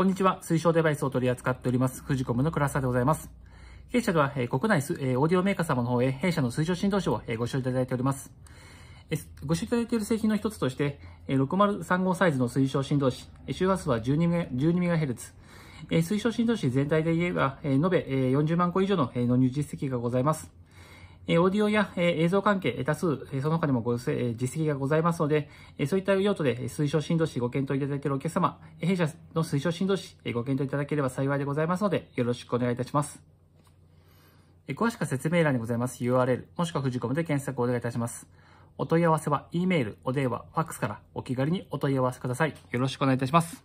こんにちは。推奨デバイスを取り扱っております、フジコムの倉沢でございます。弊社では、国内オーディオメーカー様の方へ、弊社の推奨振動書をご使用いただいております。ご使用いただいている製品の一つとして、603号サイズの推奨振動子、周波数は 12MHz。推奨振動子全体で言えば、延べ40万個以上の納入実績がございます。えオーディオや、え映像関係、多数、その他にもご、え実績がございますので、えそういった用途で推奨振動士ご検討いただいているお客様、弊社の推奨振動士、えご検討いただければ幸いでございますので、よろしくお願いいたします。え詳しくは説明欄にございます URL、もしくはフジコムで検索をお願いいたします。お問い合わせは、E メール、お電話、ファックスからお気軽にお問い合わせください。よろしくお願いいたします。